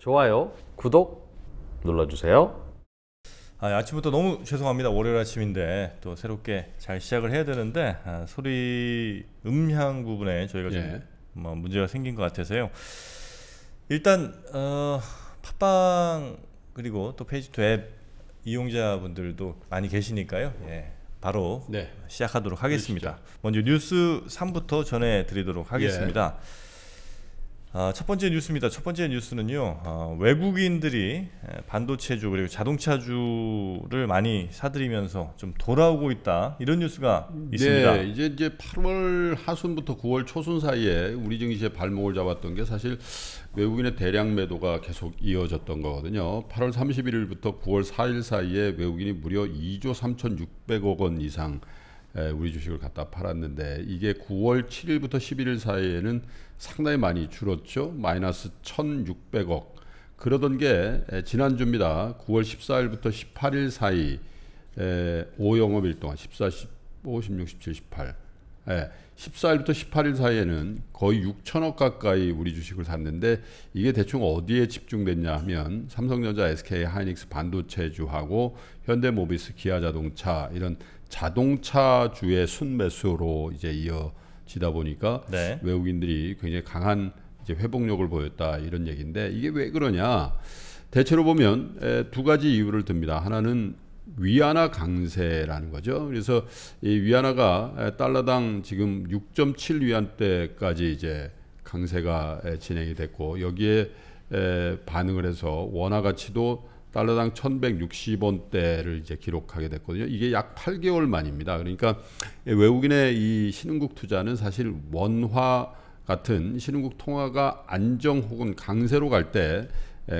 좋아요, 구독 눌러주세요. 아, 예, 아침부터 너무 죄송합니다. 월요일 아침인데 또 새롭게 잘 시작을 해야 되는데 아, 소리 음향 부분에 저희가 예. 좀뭐 문제가 생긴 것 같아서요. 일단 어, 팟빵 그리고 또 페이지투 앱 이용자분들도 많이 계시니까요. 예. 바로 네. 시작하도록 하겠습니다. 그렇죠. 먼저 뉴스 3부터 전해드리도록 하겠습니다. 예. 아, 첫 번째 뉴스입니다. 첫 번째 뉴스는요. 아, 외국인들이 반도체주 그리고 자동차주를 많이 사들이면서 좀 돌아오고 있다 이런 뉴스가 네, 있습니다. 네, 이제 이제 8월 하순부터 9월 초순 사이에 우리 증시의 발목을 잡았던 게 사실 외국인의 대량 매도가 계속 이어졌던 거거든요. 8월 31일부터 9월 4일 사이에 외국인이 무려 2조 3,600억 원 이상 예, 우리 주식을 갖다 팔았는데 이게 9월 7일부터 11일 사이에는 상당히 많이 줄었죠. 마이너스 1,600억. 그러던 게 예, 지난주입니다. 9월 14일부터 18일 사이 5영업일 예, 동안 14, 15, 16, 17, 18 예, 14일부터 18일 사이에는 거의 6천억 가까이 우리 주식을 샀는데 이게 대충 어디에 집중됐냐 하면 삼성전자, SK 하이닉스 반도체주하고 현대모비스, 기아자동차 이런 자동차주의 순매수로 이제 이어지다 보니까 네. 외국인들이 굉장히 강한 이제 회복력을 보였다 이런 얘기인데 이게 왜 그러냐? 대체로 보면 두 가지 이유를 듭니다. 하나는 위안화 강세라는 거죠. 그래서 이 위안화가 달러당 지금 6.7 위안대까지 이제 강세가 진행이 됐고 여기에 반응을 해서 원화 가치도 달러당 1,160원대를 이제 기록하게 됐거든요. 이게 약 8개월 만입니다. 그러니까 외국인의 이 신흥국 투자는 사실 원화 같은 신흥국 통화가 안정 혹은 강세로 갈 때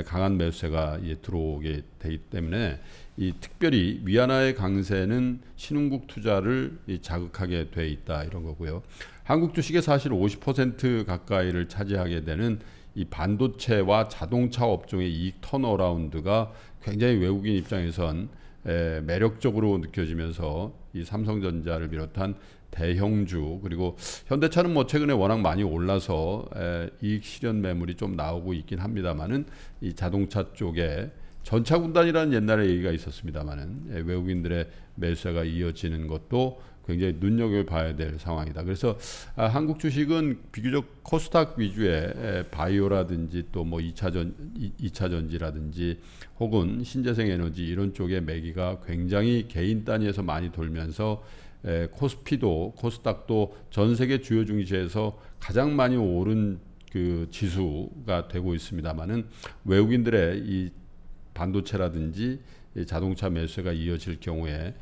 강한 매수세가 들어오게 되기 때문에 이 특별히 위안화의 강세는 신흥국 투자를 자극하게 돼 있다 이런 거고요. 한국 주식의 사실 50% 가까이를 차지하게 되는 이 반도체와 자동차 업종의 이익 턴어라운드가 굉장히 외국인 입장에선 에, 매력적으로 느껴지면서 이 삼성전자를 비롯한 대형주 그리고 현대차는 뭐 최근에 워낙 많이 올라서 에, 이익 실현 매물이 좀 나오고 있긴 합니다만은 이 자동차 쪽에 전차군단이라는 옛날에 얘기가 있었습니다만은 예, 외국인들의 매수가 이어지는 것도 굉장히 눈여겨봐야 될 상황이다. 그래서 아, 한국 주식은 비교적 코스닥 위주의 예, 바이오라든지 또뭐 2차전, 2차 전지라든지 혹은 신재생 에너지 이런 쪽의 매기가 굉장히 개인 단위에서 많이 돌면서 에, 예, 코스피도 코스닥도 전 세계 주요 증시에서 가장 많이 오른 그 지수가 되고 있습니다만은 외국인들의 이 반도체라든지 자동차 매수가 이어질 경우에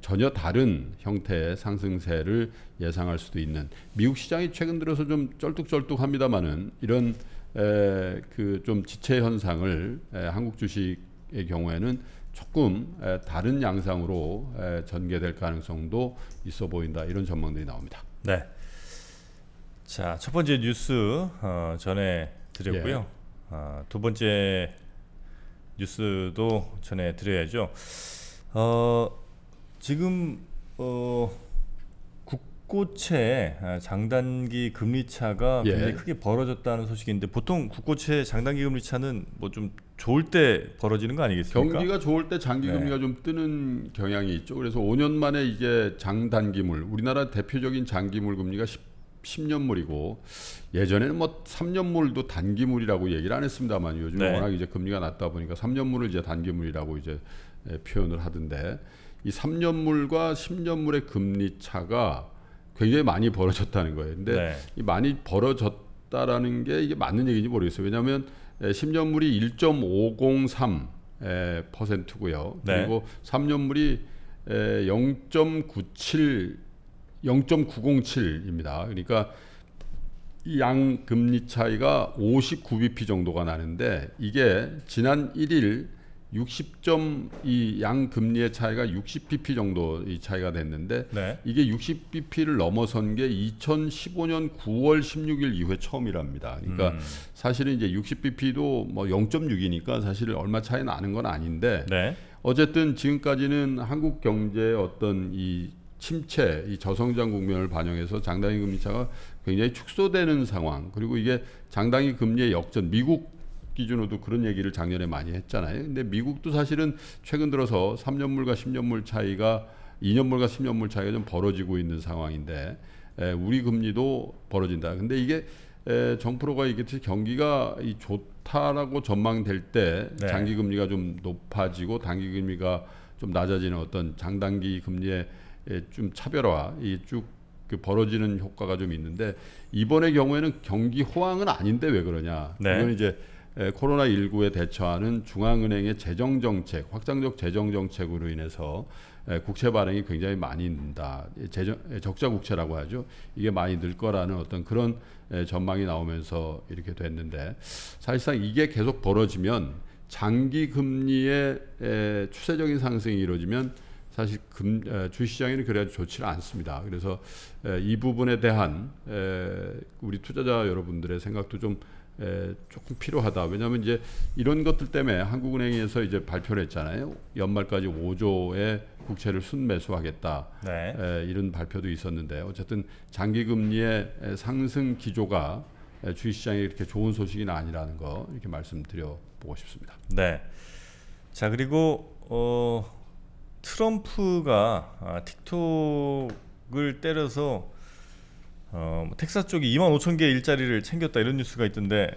전혀 다른 형태의 상승세를 예상할 수도 있는 미국 시장이 최근 들어서 좀 쩔뚝쩔뚝합니다만은 이런 그 좀 지체 현상을 한국 주식의 경우에는 조금 다른 양상으로 전개될 가능성도 있어 보인다 이런 전망들이 나옵니다. 네. 자첫 번째 뉴스 어, 전에 드렸고요. 예. 어, 두 번째 뉴스도 전해드려야죠. 어, 지금 어, 국고채 아, 장단기 금리차가 예. 굉장히 크게 벌어졌다는 소식인데 보통 국고채 장단기 금리차는 뭐 좀 좋을 때 벌어지는 거 아니겠습니까? 경기가 좋을 때 장기 네. 금리가 네. 좀 뜨는 경향이 있죠. 그래서 5년 만에 이게 장단기물 우리나라 대표적인 장기물 금리가 10년물이고 예전에는 뭐 3년물도 단기물이라고 얘기를 안 했습니다만 요즘 네. 워낙 이제 금리가 낮다 보니까 3년물을 이제 단기물이라고 이제 예, 표현을 하던데 이 3년물과 10년물의 금리 차가 굉장히 많이 벌어졌다는 거예요. 근데 네. 이 많이 벌어졌다라는 게 이게 맞는 얘기인지 모르겠어요. 왜냐하면 10년물이 예, 1.503 예, 퍼센트고요. 네. 그리고 3년물이 0.97 0.907입니다. 그러니까 양 금리 차이가 59bp 정도가 나는데 이게 지난 1일 60점 이양 금리의 차이가 60bp 정도 이 차이가 됐는데 네. 이게 60bp를 넘어선 게 2015년 9월 16일 이후에 처음이랍니다. 그러니까 음. 사실은 이제 60bp도 뭐 0.6이니까 사실 얼마 차이 나는 건 아닌데 네. 어쨌든 지금까지는 한국 경제의 어떤 이 침체, 이 저성장 국면을 반영해서 장단기 금리 차가 굉장히 축소되는 상황. 그리고 이게 장단기 금리의 역전, 미국 기준으로도 그런 얘기를 작년에 많이 했잖아요. 근데 미국도 사실은 최근 들어서 3년물과 10년물 차이가 2년물과 10년물 차이가 좀 벌어지고 있는 상황인데 에, 우리 금리도 벌어진다. 근데 이게 에, 정프로가 얘기했듯이 경기가 이 좋다라고 전망될 때 네. 장기 금리가 좀 높아지고 단기 금리가 좀 낮아지는 어떤 장단기 금리의 예, 좀 차별화 이쭉 그 벌어지는 효과가 좀 있는데 이번의 경우에는 경기 호황은 아닌데 왜 그러냐? 네. 이건 이제 예, 코로나 19에 대처하는 중앙은행의 재정 정책, 확장적 재정 정책으로 인해서 예, 국채 발행이 굉장히 많이 는다. 재정 적자 국채라고 하죠. 이게 많이 늘 거라는 어떤 그런 전망이 나오면서 이렇게 됐는데 사실상 이게 계속 벌어지면 장기 금리의 추세적인 상승이 이루어지면 사실 금, 주시장에는 식 그래야 좋지 않습니다. 그래서 이 부분에 대한 우리 투자자 여러분들의 생각도 좀 조금 필요하다. 왜냐하면 이제 이런 것들 때문에 한국은행에서 이제 발표를 했잖아요. 연말까지 5조의 국채를 순매수하겠다. 네. 이런 발표도 있었는데 어쨌든 장기금리의 상승 기조가 주식시장에 이렇게 좋은 소식이 아니라는 거 이렇게 말씀드려 보고 싶습니다. 네. 자 그리고 어, 트럼프가 아, 틱톡을 때려서 어, 뭐 텍사스 쪽에 2만 5천 개 일자리를 챙겼다 이런 뉴스가 있던데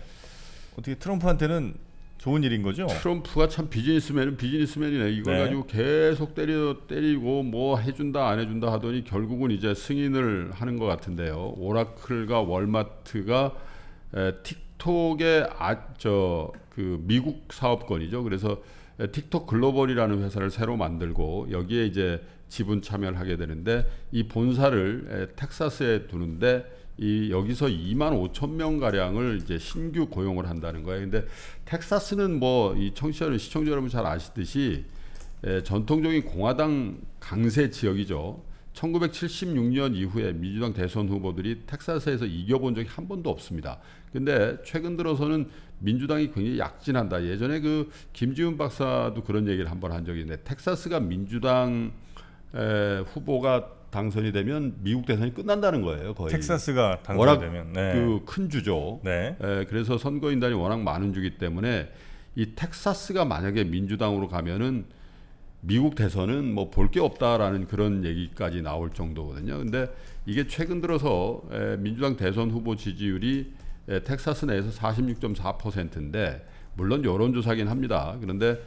어떻게 트럼프한테는 좋은 일인 거죠? 트럼프가 참 비즈니스맨은 비즈니스맨이네. 이걸 네. 가지고 계속 때려 때리고 뭐 해준다 안 해준다 하더니 결국은 이제 승인을 하는 것 같은데요. 오라클과 월마트가 에, 틱톡의 아, 저 그 미국 사업권이죠. 그래서 틱톡 글로벌이라는 회사를 새로 만들고 여기에 이제 지분 참여를 하게 되는데 이 본사를 텍사스에 두는데 이 여기서 2만 5천 명 가량을 이제 신규 고용을 한다는 거예요. 근데 텍사스는 뭐 이청취자 시청자 여러분 잘 아시듯이 전통적인 공화당 강세 지역이죠. 1976년 이후에 민주당 대선 후보들이 텍사스에서 이겨본 적이 한 번도 없습니다. 근데 최근 들어서는 민주당이 굉장히 약진한다. 예전에 그 김지훈 박사도 그런 얘기를 한 번 한 적이 있는데 텍사스가 민주당 후보가 당선이 되면 미국 대선이 끝난다는 거예요. 거의 텍사스가 당선되면 이 네. 그큰 주죠. 네. 에, 그래서 선거인단이 워낙 많은 주기 때문에 이 텍사스가 만약에 민주당으로 가면은 미국 대선은 뭐 볼 게 없다라는 그런 얘기까지 나올 정도거든요. 근데 이게 최근 들어서 민주당 대선 후보 지지율이 텍사스 내에서 46.4%인데 물론 여론조사긴 합니다. 그런데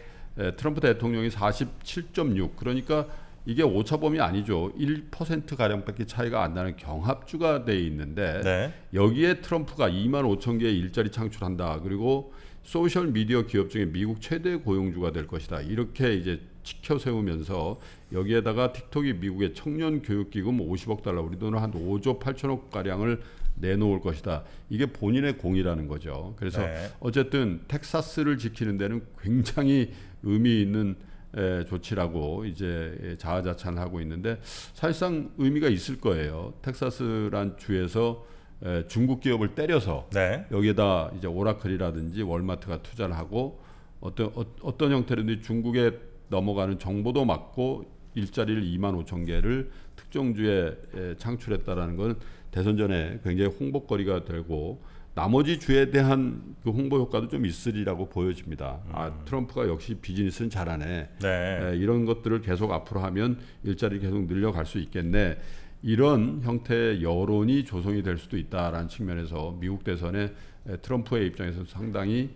트럼프 대통령이 47.6 그러니까 이게 오차범위 아니죠. 1% 가량밖에 차이가 안 나는 경합주가 돼 있는데 네. 여기에 트럼프가 2만 5천 개의 일자리 창출한다. 그리고 소셜 미디어 기업 중에 미국 최대 고용주가 될 것이다. 이렇게 이제 치켜 세우면서 여기에다가 틱톡이 미국의 청년 교육 기금 50억 달러 우리 돈을한 5조 8천억 가량을 내놓을 것이다. 이게 본인의 공이라는 거죠. 그래서 네. 어쨌든 텍사스를 지키는 데는 굉장히 의미 있는 에, 조치라고 이제 자아자찬하고 있는데 사실상 의미가 있을 거예요. 텍사스란 주에서 에, 중국 기업을 때려서 네. 여기에다 이제 오라클이라든지 월마트가 투자를 하고 어떤 어, 떤 형태로든 중국의 넘어가는 정보도 맞고 일자리를 2만 5천 개를 특정 주에 창출했다라는 건 대선 전에 굉장히 홍보거리가 되고 나머지 주에 대한 그 홍보 효과도 좀 있으리라고 보여집니다. 음. 아 트럼프가 역시 비즈니스는 잘하네. 네. 네, 이런 것들을 계속 앞으로 하면 일자리 계속 늘려갈 수 있겠네. 이런 형태의 여론이 조성이 될 수도 있다라는 측면에서 미국 대선에 트럼프의 입장에서 상당히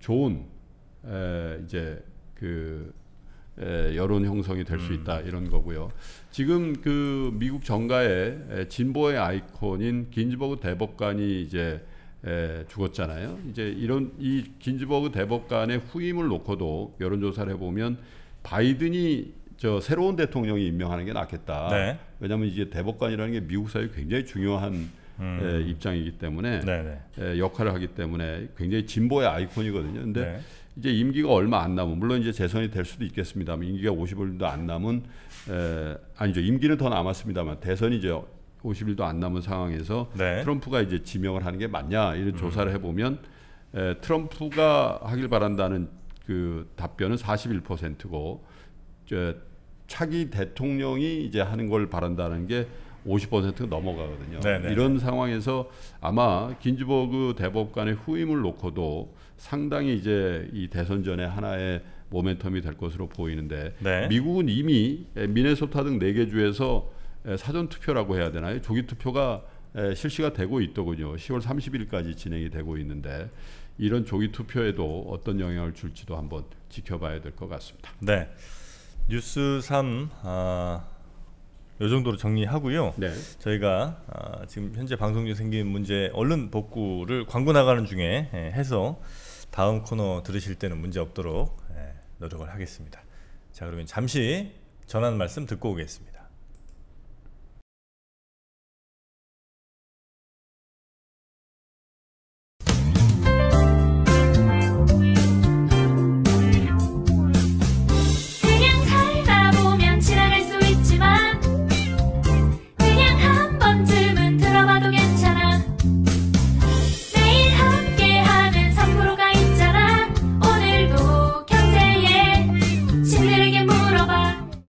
좋은 에, 이제 그 에, 여론 형성이 될수 음. 있다 이런 거고요. 지금 그 미국 정가의 에, 진보의 아이콘인 긴즈버그 대법관이 이제 에, 죽었잖아요. 이제 이런 이 긴즈버그 대법관의 후임을 놓고도 여론조사를 해보면 바이든이 저 새로운 대통령이 임명하는 게 낫겠다. 네. 왜냐하면 이제 대법관이라는 게 미국 사회 에 굉장히 중요한 음. 에, 입장이기 때문에 네, 네. 에, 역할을 하기 때문에 굉장히 진보의 아이콘이거든요. 근데 네. 이제 임기가 얼마 안 남은 물론 이제 재선이 될 수도 있겠습니다만 임기가 50일도 안 남은 에, 아니죠 임기는 더 남았습니다만 대선이 이제 50일도 안 남은 상황에서 네. 트럼프가 이제 지명을 하는 게 맞냐 이런 음. 조사를 해보면 에, 트럼프가 하길 바란다는 그 답변은 41%고 저, 차기 대통령이 이제 하는 걸 바란다는 게 50%가 넘어가거든요. 네네. 네. 이런 상황에서 아마 긴즈버그 대법관의 후임을 놓고도 상당히 이제 이 대선 전에 하나의 모멘텀이 될 것으로 보이는데 네. 미국은 이미 미네소타 등 네 개 주에서 사전 투표라고 해야 되나요? 조기 투표가 실시가 되고 있더군요. 10월 30일까지 진행이 되고 있는데 이런 조기 투표에도 어떤 영향을 줄지도 한번 지켜봐야 될 것 같습니다. 네. 뉴스 3 아, 요 정도로 정리하고요. 네. 저희가 아, 지금 현재 방송 중 생긴 문제 얼른 복구를 광고 나가는 중에 해서 다음 코너 들으실 때는 문제 없도록 예, 노력을 하겠습니다. 자 그러면 잠시 전한 말씀 듣고 오겠습니다.